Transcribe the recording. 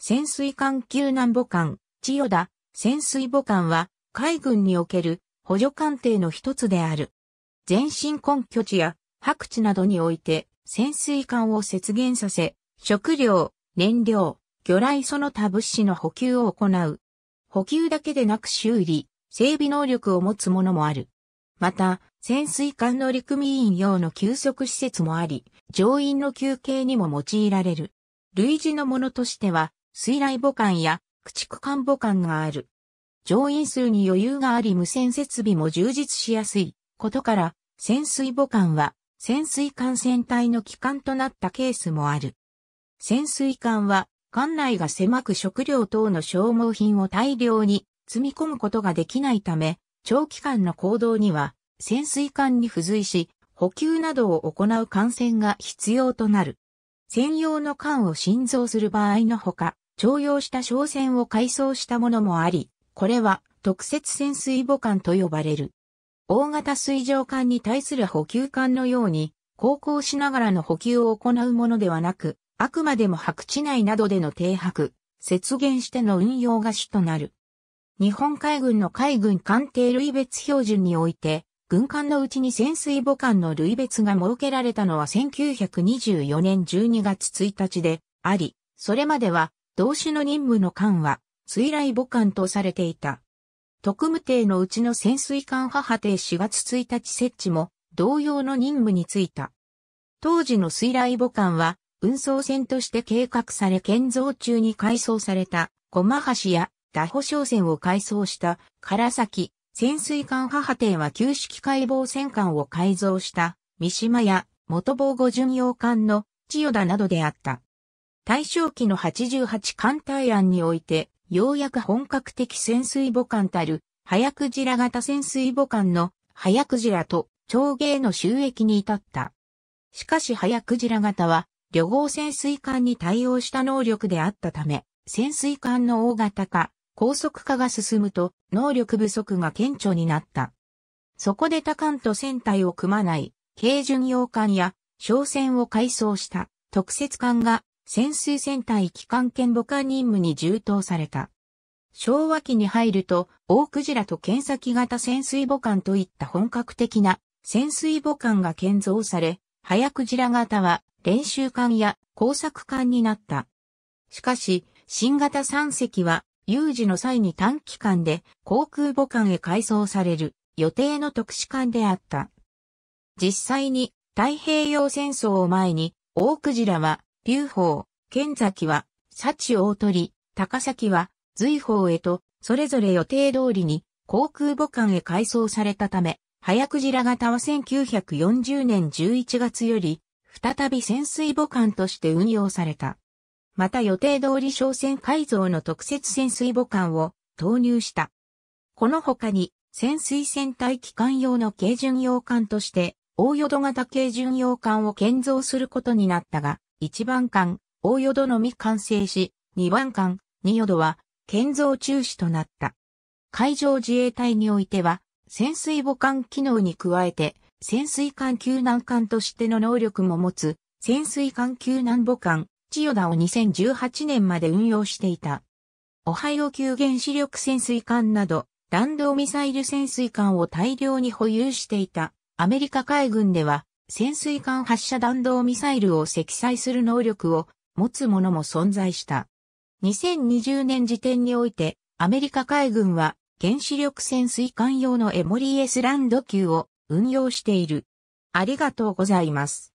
潜水艦救難母艦、千代田、潜水母艦は、海軍における補助艦艇の一つである。前身根拠地や白地などにおいて、潜水艦を節減させ、食料、燃料、魚雷その他物資の補給を行う。補給だけでなく修理、整備能力を持つものもある。また、潜水艦の陸組員用の休息施設もあり、乗員の休憩にも用いられる。類似のものとしては、水雷母艦や駆逐艦母艦がある。乗員数に余裕があり無線設備も充実しやすいことから、潜水母艦は潜水艦船体の機関となったケースもある。潜水艦は艦内が狭く食料等の消耗品を大量に積み込むことができないため、長期間の行動には潜水艦に付随し、補給などを行う艦船が必要となる。専用の艦を新造する場合のほか、徴用した商船を改装したものもあり、これは特設潜水母艦と呼ばれる。大型水上艦に対する補給艦のように、航行しながらの補給を行うものではなく、あくまでも白地内などでの停泊、雪原しての運用が主となる。日本海軍の海軍艦艇類別標準において、軍艦のうちに潜水母艦の類別が設けられたのは1924年12月1日であり、それまでは同志の任務の艦は、水雷母艦とされていた。特務艇のうちの潜水艦母艇4月1日設置も、同様の任務に就いた。当時の水雷母艦は、運送船として計画され建造中に改装された、駒橋や、打歩商船を改装した、唐崎、潜水艦母艇は旧式解剖戦艦を改造した、三島や、元防護巡洋艦の千代田などであった。大正期の88艦隊案において、ようやく本格的潜水母艦たる、早くじら型潜水母艦の、早くじらと、長芸の収益に至った。しかし早くじら型は、旅行潜水艦に対応した能力であったため、潜水艦の大型化、高速化が進むと、能力不足が顕著になった。そこで他艦と船体を組まない、軽巡洋艦や、商船を改装した、特設艦が潜水船隊機関犬母艦任務に充当された。昭和期に入ると、大クジラと剣先型潜水母艦といった本格的な潜水母艦が建造され、早クジラ型は練習艦や工作艦になった。しかし、新型3隻は有事の際に短期間で航空母艦へ改装される予定の特殊艦であった。実際に太平洋戦争を前に、大クジラは劉邦、剣崎は、幸大鳥、高崎は、随邦へと、それぞれ予定通りに、航空母艦へ改装されたため、早くじら型は1940年11月より、再び潜水母艦として運用された。また予定通り商船改造の特設潜水母艦を投入した。この他に潜水船隊機関用の軽巡洋艦として大淀型軽巡洋艦を建造することになったが、1番艦、大淀のみ完成し、2番艦、二淀は、建造中止となった。海上自衛隊においては、潜水母艦機能に加えて、潜水艦救難艦としての能力も持つ、潜水艦救難母艦、千代田を2018年まで運用していた。オハイオ級原子力潜水艦など、弾道ミサイル潜水艦を大量に保有していたアメリカ海軍では、潜水艦発射弾道ミサイルを積載する能力を持つものも存在した。2020年時点において、アメリカ海軍は原子力潜水艦用のエモリー・エスランド級を運用している。ありがとうございます。